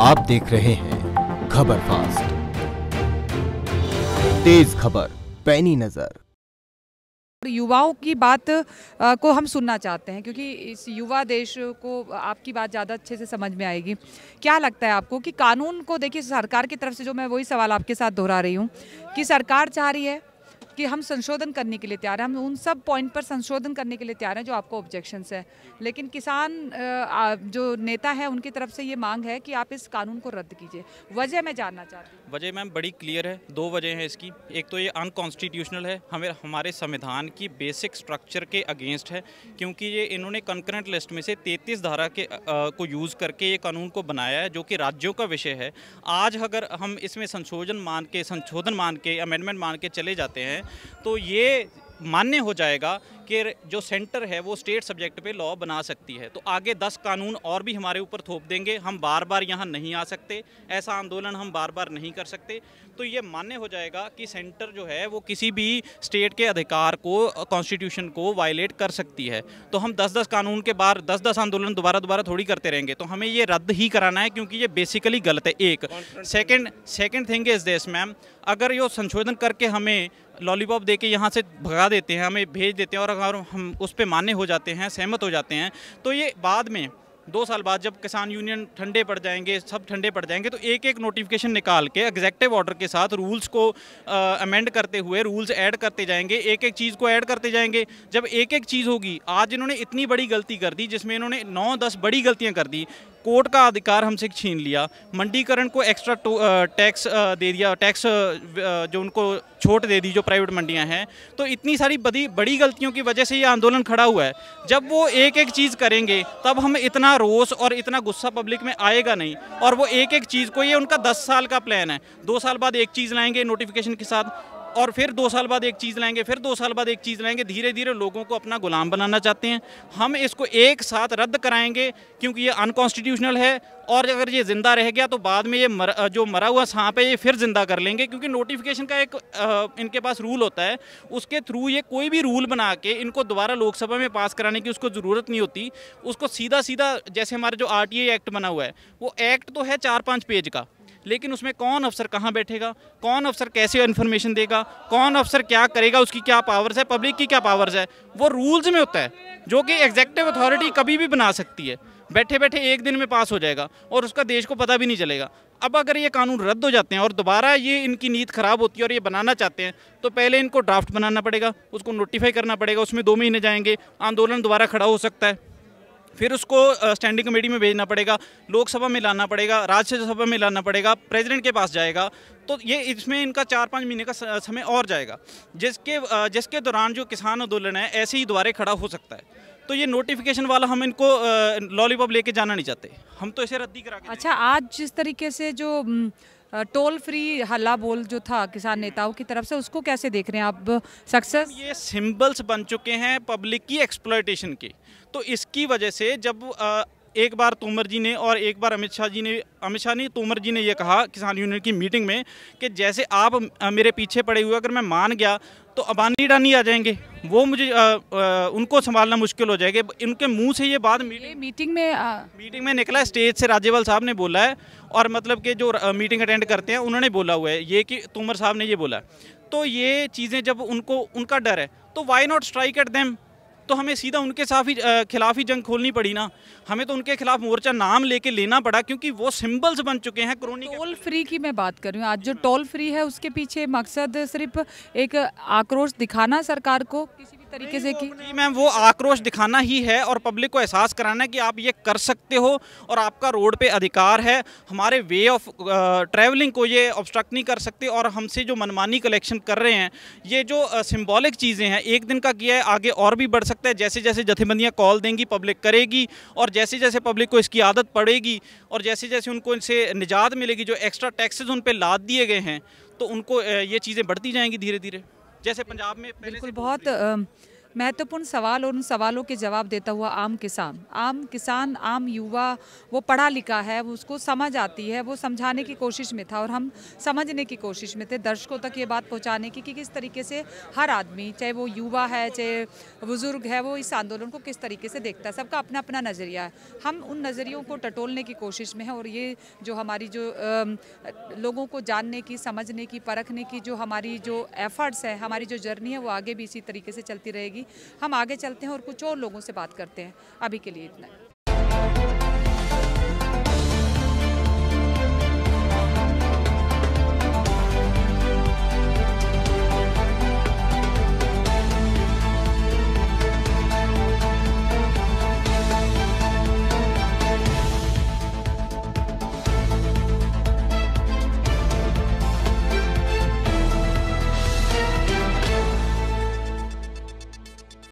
आप देख रहे हैं खबर फास्ट तेज खबर पैनी नजर युवाओं की बात को हम सुनना चाहते हैं क्योंकि इस युवा देश को आपकी बात ज़्यादा अच्छे से समझ में आएगी क्या लगता है आपको कि कानून को देखिए सरकार की तरफ से जो मैं वही सवाल आपके साथ दोहरा रही हूँ कि सरकार चाह रही है कि हम संशोधन करने के लिए तैयार हैं हम उन सब पॉइंट पर संशोधन करने के लिए तैयार हैं जो आपको ऑब्जेक्शंस हैं लेकिन किसान जो नेता है उनकी तरफ से ये मांग है कि आप इस कानून को रद्द कीजिए वजह मैं जानना चाहती हूँ वजह मैम बड़ी क्लियर है दो वजह हैं इसकी एक तो ये अनकॉन्स्टिट्यूशनल है हमें हमारे संविधान की बेसिक स्ट्रक्चर के अगेंस्ट है क्योंकि ये इन्होंने कंकरेंट लिस्ट में से तैतीस धारा के को यूज़ करके ये कानून को बनाया है जो कि राज्यों का विषय है आज अगर हम इसमें संशोधन मान के संशोधन मान के अमेंडमेंट मान के चले जाते हैं तो ये मान्य हो जाएगा के जो सेंटर है वो स्टेट सब्जेक्ट पे लॉ बना सकती है तो आगे दस कानून और भी हमारे ऊपर थोप देंगे हम बार बार यहाँ नहीं आ सकते ऐसा आंदोलन हम बार बार नहीं कर सकते तो ये मान्य हो जाएगा कि सेंटर जो है वो किसी भी स्टेट के अधिकार को कॉन्स्टिट्यूशन को वायलेट कर सकती है तो हम दस दस कानून के बाद दस दस आंदोलन दोबारा दोबारा थोड़ी करते रहेंगे तो हमें ये रद्द ही कराना है क्योंकि ये बेसिकली गलत है एक second second thing is this ma'am अगर यो संशोधन करके हमें लॉलीपॉप दे के यहाँ से भगा देते हैं हमें भेज देते हैं और अगर हम उस पर मान्य हो जाते हैं सहमत हो जाते हैं तो ये बाद में दो साल बाद जब किसान यूनियन ठंडे पड़ जाएंगे सब ठंडे पड़ जाएंगे तो एक एक नोटिफिकेशन निकाल के एग्जैक्टिव ऑर्डर के साथ रूल्स को अमेंड करते हुए रूल्स ऐड करते जाएंगे एक एक चीज़ को ऐड करते जाएंगे जब एक एक चीज़ होगी आज इन्होंने इतनी बड़ी गलती कर दी जिसमें इन्होंने नौ दस बड़ी गलतियाँ कर दी कोर्ट का अधिकार हमसे छीन लिया मंडीकरण को एक्स्ट्रा टैक्स दे दिया टैक्स जो उनको छोट दे दी जो प्राइवेट मंडियां हैं तो इतनी सारी बड़ी बड़ी गलतियों की वजह से ये आंदोलन खड़ा हुआ है जब वो एक एक चीज़ करेंगे तब हम इतना रोस और इतना गुस्सा पब्लिक में आएगा नहीं और वो एक एक चीज़ को ये उनका दस साल का प्लान है दो साल बाद एक चीज़ लाएंगे नोटिफिकेशन के साथ और फिर दो साल बाद एक चीज़ लाएंगे फिर दो साल बाद एक चीज़ लाएंगे धीरे धीरे लोगों को अपना गुलाम बनाना चाहते हैं हम इसको एक साथ रद्द कराएंगे क्योंकि ये अनकॉन्स्टिट्यूशनल है और अगर ये ज़िंदा रह गया तो बाद में ये मर, जो मरा हुआ सांप है ये फिर ज़िंदा कर लेंगे क्योंकि नोटिफिकेशन का एक आ, इनके पास रूल होता है उसके थ्रू ये कोई भी रूल बना के इनको दोबारा लोकसभा में पास कराने की उसको ज़रूरत नहीं होती उसको सीधा सीधा जैसे हमारा जो आर एक्ट बना हुआ है वो एक्ट तो है चार पाँच पेज का लेकिन उसमें कौन अफसर कहाँ बैठेगा कौन अफसर कैसे इन्फॉर्मेशन देगा कौन अफसर क्या करेगा उसकी क्या पावर्स है पब्लिक की क्या पावर्स है वो रूल्स में होता है जो कि एग्जैक्टिव अथॉरिटी कभी भी बना सकती है बैठे बैठे एक दिन में पास हो जाएगा और उसका देश को पता भी नहीं चलेगा अब अगर ये कानून रद्द हो जाते हैं और दोबारा ये इनकी नीत ख़राब होती है और ये बनाना चाहते हैं तो पहले इनको ड्राफ्ट बनाना पड़ेगा उसको नोटिफाई करना पड़ेगा उसमें दो महीने जाएंगे आंदोलन दोबारा खड़ा हो सकता है फिर उसको स्टैंडिंग कमेटी में भेजना पड़ेगा लोकसभा में लाना पड़ेगा राज्यसभा में लाना पड़ेगा प्रेसिडेंट के पास जाएगा तो ये इसमें इनका चार पाँच महीने का समय और जाएगा जिसके जिसके दौरान जो किसान आंदोलन है ऐसे ही दोबारा खड़ा हो सकता है तो ये नोटिफिकेशन वाला हम इनको लॉलीपॉप लेके जाना नहीं चाहते हम तो इसे रद्दी करा अच्छा आज जिस तरीके से जो टोल फ्री हल्ला बोल जो था किसान नेताओं की तरफ से उसको कैसे देख रहे हैं आप सक्सेस ये सिंबल्स बन चुके हैं पब्लिक की एक्सप्लाइटेशन के तो इसकी वजह से जब आ, एक बार तोमर जी ने और एक बार अमित शाह जी ने अमित शाह ने तोमर जी ने ये कहा किसान यूनियन की मीटिंग में कि जैसे आप मेरे पीछे पड़े हुए अगर मैं मान गया तो अबानी डानी आ जाएंगे वो मुझे आ, आ, उनको संभालना मुश्किल हो जाएगा इनके मुंह से ये बात मीटिंग, मीटिंग में आ... मीटिंग में निकला स्टेज से राज्यपाल साहब ने बोला है और मतलब कि जो मीटिंग अटेंड करते हैं उन्होंने बोला हुआ है ये कि तोमर साहब ने ये बोला तो ये चीज़ें जब उनको उनका डर है तो why not strike at them तो हमें सीधा उनके साथ ही खिलाफ ही जंग खोलनी पड़ी ना हमें तो उनके खिलाफ मोर्चा नाम लेके लेना पड़ा क्योंकि वो सिंबल्स बन चुके हैं क्रोनी टोल फ्री की मैं बात कर रही हूँ आज जो टोल फ्री है उसके पीछे मकसद सिर्फ एक आक्रोश दिखाना सरकार को किसी तरीके से की जी मैम वो आक्रोश दिखाना ही है और पब्लिक को एहसास कराना है कि आप ये कर सकते हो और आपका रोड पे अधिकार है हमारे वे ऑफ ट्रैवलिंग को ये ऑब्स्ट्रक्ट नहीं कर सकते और हमसे जो मनमानी कलेक्शन कर रहे हैं ये जो सिम्बॉलिक चीज़ें हैं एक दिन का किया है आगे और भी बढ़ सकता है जैसे जैसे जथेबंदियाँ कॉल देंगी पब्लिक करेगी और जैसे जैसे पब्लिक को इसकी आदत पड़ेगी और जैसे जैसे उनको इनसे निजात मिलेगी जो एक्स्ट्रा टैक्सेज उन पर लाद दिए गए हैं तो उनको ये चीज़ें बढ़ती जाएंगी धीरे धीरे जैसे पंजाब में बिल्कुल बहुत महत्वपूर्ण सवाल और उन सवालों के जवाब देता हुआ आम किसान आम किसान आम युवा वो पढ़ा लिखा है वो उसको समझ आती है वो समझाने की कोशिश में था और हम समझने की कोशिश में थे दर्शकों तक ये बात पहुँचाने की कि किस तरीके से हर आदमी चाहे वो युवा है चाहे बुज़ुर्ग है वो इस आंदोलन को किस तरीके से देखता है सबका अपना अपना नज़रिया है हम उन नज़रियों को टटोलने की कोशिश में है और ये जो हमारी जो लोगों को जानने की समझने की परखने की जो हमारी जो एफर्ट्स है हमारी जो जर्नी है वो आगे भी इसी तरीके से चलती रहेगी हम आगे चलते हैं और कुछ और लोगों से बात करते हैं अभी के लिए इतना